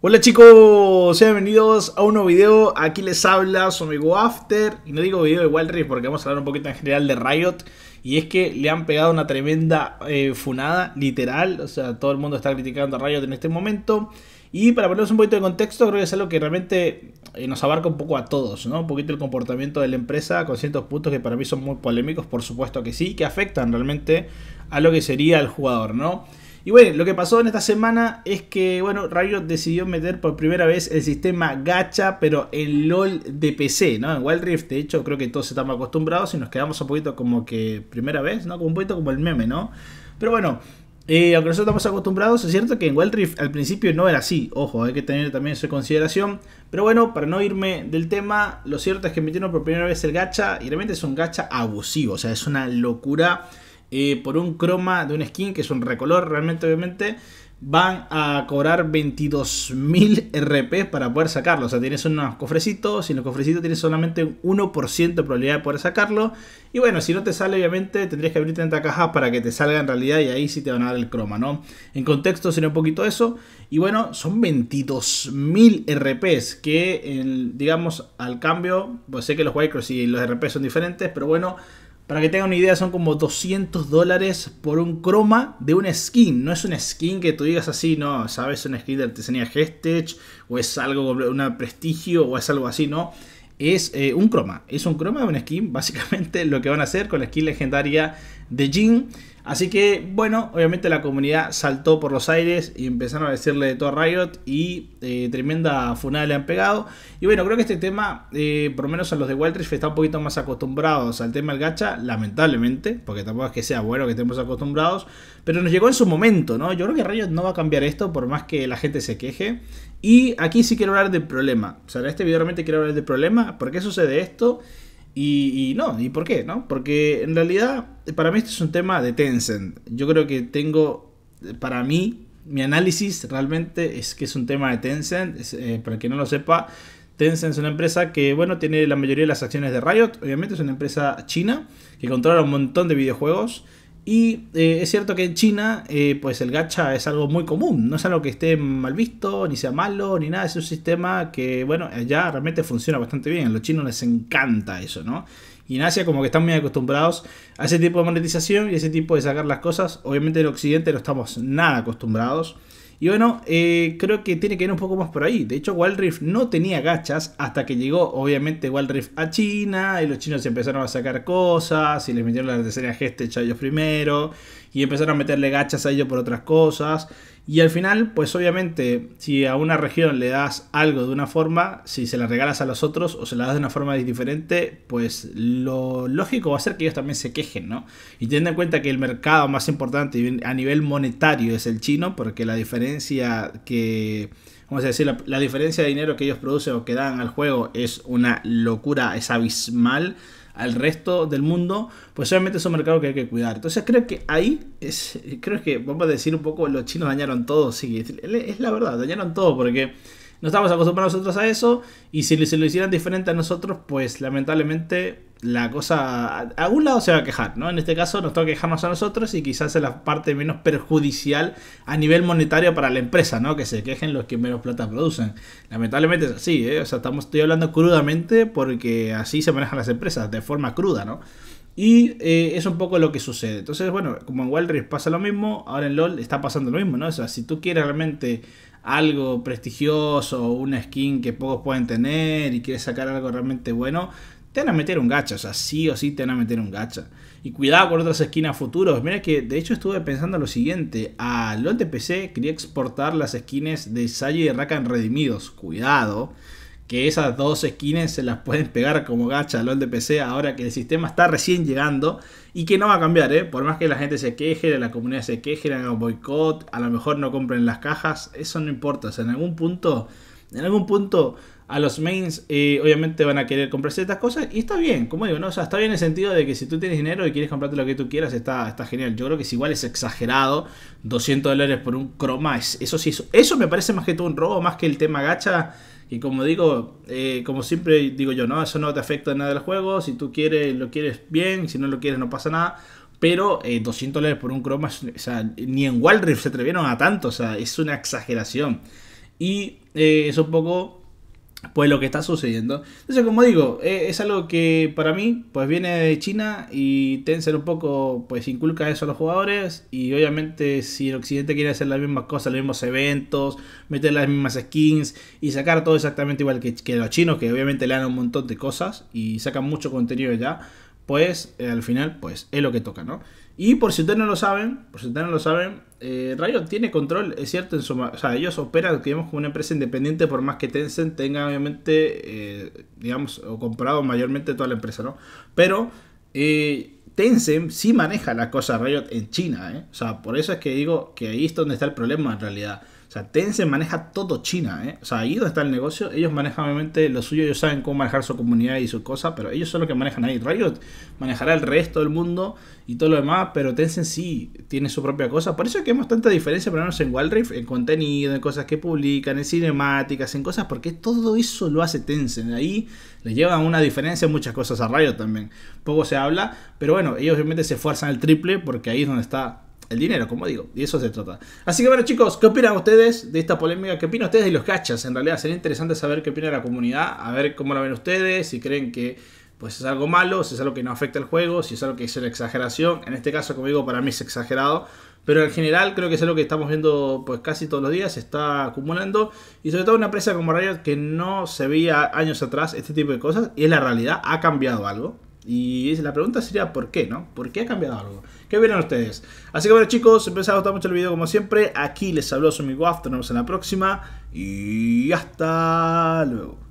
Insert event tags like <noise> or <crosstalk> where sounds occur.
Hola chicos, sean bienvenidos a un nuevo video, aquí les habla su amigo After Y no digo video de Wild porque vamos a hablar un poquito en general de Riot Y es que le han pegado una tremenda eh, funada, literal O sea, todo el mundo está criticando a Riot en este momento Y para ponernos un poquito de contexto, creo que es algo que realmente eh, nos abarca un poco a todos ¿no? Un poquito el comportamiento de la empresa con ciertos puntos que para mí son muy polémicos, por supuesto que sí Que afectan realmente a lo que sería el jugador, ¿no? Y bueno, lo que pasó en esta semana es que, bueno, Riot decidió meter por primera vez el sistema gacha, pero en LOL de PC, ¿no? En Wild Rift, de hecho, creo que todos estamos acostumbrados y nos quedamos un poquito como que primera vez, ¿no? Como un poquito como el meme, ¿no? Pero bueno, eh, aunque nosotros estamos acostumbrados, es cierto que en Wild Rift al principio no era así. Ojo, hay que tener también eso en consideración. Pero bueno, para no irme del tema, lo cierto es que metieron por primera vez el gacha y realmente es un gacha abusivo. O sea, es una locura por un croma de un skin, que es un recolor realmente, obviamente, van a cobrar 22.000 RP para poder sacarlo. O sea, tienes unos cofrecitos y en los cofrecitos tienes solamente un 1% de probabilidad de poder sacarlo. Y bueno, si no te sale, obviamente tendrías que abrir 30 cajas para que te salga en realidad y ahí sí te van a dar el croma, ¿no? En contexto sería un poquito eso. Y bueno, son 22.000 RP que, digamos, al cambio, pues sé que los micros y los RP son diferentes, pero bueno para que tengan una idea, son como 200 dólares por un croma de una skin. No es una skin que tú digas así, no, sabes, una skin de artesanía gestech o es algo, una prestigio, o es algo así, no. Es eh, un croma, es un croma de una skin, básicamente <laughs> lo que van a hacer con la skin legendaria de Jin. Así que, bueno, obviamente la comunidad saltó por los aires y empezaron a decirle de todo a Riot y eh, tremenda funada le han pegado. Y bueno, creo que este tema, eh, por lo menos a los de Wild está un poquito más acostumbrados al tema del gacha, lamentablemente, porque tampoco es que sea bueno que estemos acostumbrados, pero nos llegó en su momento, ¿no? Yo creo que Riot no va a cambiar esto por más que la gente se queje. Y aquí sí quiero hablar del problema. O sea, en este video realmente quiero hablar del problema, ¿por qué sucede esto? Y, no, ¿y por qué? ¿No? Porque en realidad, para mí esto es un tema de Tencent. Yo creo que tengo, para mí, mi análisis realmente es que es un tema de Tencent. Eh, para el que no lo sepa, Tencent es una empresa que, bueno, tiene la mayoría de las acciones de Riot. Obviamente es una empresa china que controla un montón de videojuegos. Y eh, es cierto que en China, eh, pues el gacha es algo muy común, no es algo que esté mal visto, ni sea malo, ni nada, es un sistema que, bueno, allá realmente funciona bastante bien, a los chinos les encanta eso, ¿no? Y en Asia como que están muy acostumbrados a ese tipo de monetización y ese tipo de sacar las cosas, obviamente en Occidente no estamos nada acostumbrados. Y bueno, eh, creo que tiene que ir un poco más por ahí. De hecho, Wild no tenía gachas hasta que llegó, obviamente, Wild a China. Y los chinos empezaron a sacar cosas y les metieron la artesanía Geste ellos primero y empezar a meterle gachas a ello por otras cosas. Y al final, pues obviamente, si a una región le das algo de una forma, si se la regalas a los otros o se la das de una forma diferente, pues lo lógico va a ser que ellos también se quejen, ¿no? Y teniendo en cuenta que el mercado más importante a nivel monetario es el chino, porque la diferencia que vamos a decir, la, diferencia de dinero que ellos producen o que dan al juego es una locura, es abismal al resto del mundo, pues obviamente es un mercado que hay que cuidar. Entonces creo que ahí es, creo que vamos a decir un poco, los chinos dañaron todo, sí, es, la verdad, dañaron todo porque no estamos acostumbrados nosotros a eso y si se lo hicieran diferente a nosotros, pues lamentablemente la cosa a algún lado se va a quejar, ¿no? En este caso nos toca quejarnos a nosotros y quizás es la parte menos perjudicial a nivel monetario para la empresa, ¿no? Que se quejen los que menos plata producen. Lamentablemente es así, ¿eh? O sea, estamos, estoy hablando crudamente porque así se manejan las empresas, de forma cruda, ¿no? Y eh, es un poco lo que sucede. Entonces, bueno, como en Wild pasa lo mismo, ahora en LOL está pasando lo mismo, ¿no? O sea, si tú quieres realmente algo prestigioso, una skin que pocos pueden tener y quieres sacar algo realmente bueno, te van a meter un gacha, o sea, sí o sí te van a meter un gacha. Y cuidado con otras skins futuros. Mira que de hecho estuve pensando lo siguiente: a LOL de PC quería exportar las skins de Sally y Rakan redimidos. Cuidado, que esas dos skins se las pueden pegar como gacha LOL de PC ahora que el sistema está recién llegando y que no va a cambiar, ¿eh? por más que la gente se queje, la comunidad se queje, hagan boicot, a lo mejor no compren las cajas, eso no importa, o sea, en algún punto, en algún punto a los mains eh, obviamente van a querer comprarse estas cosas y está bien, como digo, ¿no? o sea, está bien en el sentido de que si tú tienes dinero y quieres comprarte lo que tú quieras, está, está genial, yo creo que si igual es exagerado, 200 dólares por un croma, eso sí, eso, eso me parece más que todo un robo, más que el tema gacha y como digo, eh, como siempre digo yo, no, eso no te afecta en nada del juego. Si tú quieres, lo quieres bien. Si no lo quieres, no pasa nada. Pero 200 eh, dólares por un croma, o sea, ni en Wild se atrevieron a tanto. O sea, es una exageración. Y eh, es un poco pues lo que está sucediendo. Entonces, como digo, e, es algo que para mí, pues viene de China y Tencent un poco, pues inculca eso a los jugadores y obviamente si el occidente quiere hacer las mismas cosas, los mismos eventos, meter las mismas skins y sacar todo exactamente igual que, que los chinos, que obviamente le dan un montón de cosas y sacan mucho contenido ya, pues eh, al final, pues es lo que toca, ¿no? Y por si ustedes no lo saben, por si ustedes no lo saben, eh, Riot tiene control, es cierto, en su, o sea, ellos operan, digamos, como una empresa independiente, por más que Tencent tenga, obviamente, eh, digamos, o comprado mayormente toda la empresa, ¿no? Pero Tencent sí maneja la cosa Riot en China, ¿eh? O sea, por eso es que digo que ahí es donde está el problema en realidad. Tencent maneja todo China, ¿eh? O sea, ahí donde está el negocio, ellos manejan obviamente lo suyo, ellos saben cómo manejar su comunidad y sus cosas pero ellos son los que manejan ahí. Riot manejará el resto del mundo y todo lo demás, pero Tencent sí tiene su propia cosa. Por eso es que vemos tanta diferencia, por lo menos en Wild Rift, en contenido, en cosas que publican, en cinemáticas, en cosas, porque todo eso lo hace Tencent. Ahí le llevan una diferencia en muchas cosas a Riot también. Poco se habla, pero bueno, ellos obviamente se esfuerzan al triple porque ahí es donde está el dinero, como digo, y eso se trata. Así que bueno, chicos, ¿qué opinan ustedes de esta polémica? ¿Qué opinan ustedes de los cachas? En realidad sería interesante saber qué opina la comunidad, a ver cómo la ven ustedes, si creen que pues es algo malo, si es algo que no afecta al juego, si es algo que es una exageración. En este caso, como digo, para mí es exagerado, pero en general creo que es algo que estamos viendo pues casi todos los días, se está acumulando y sobre todo una empresa como Riot que no se veía años atrás este tipo de cosas y es la realidad, ha cambiado algo. Y la pregunta sería ¿por qué, no? ¿Por qué ha cambiado algo? ¿Qué vieron ustedes? Así que bueno chicos, les haya gustado mucho el video como siempre. Aquí les habló su amigo After, nos vemos en la próxima. Y hasta luego.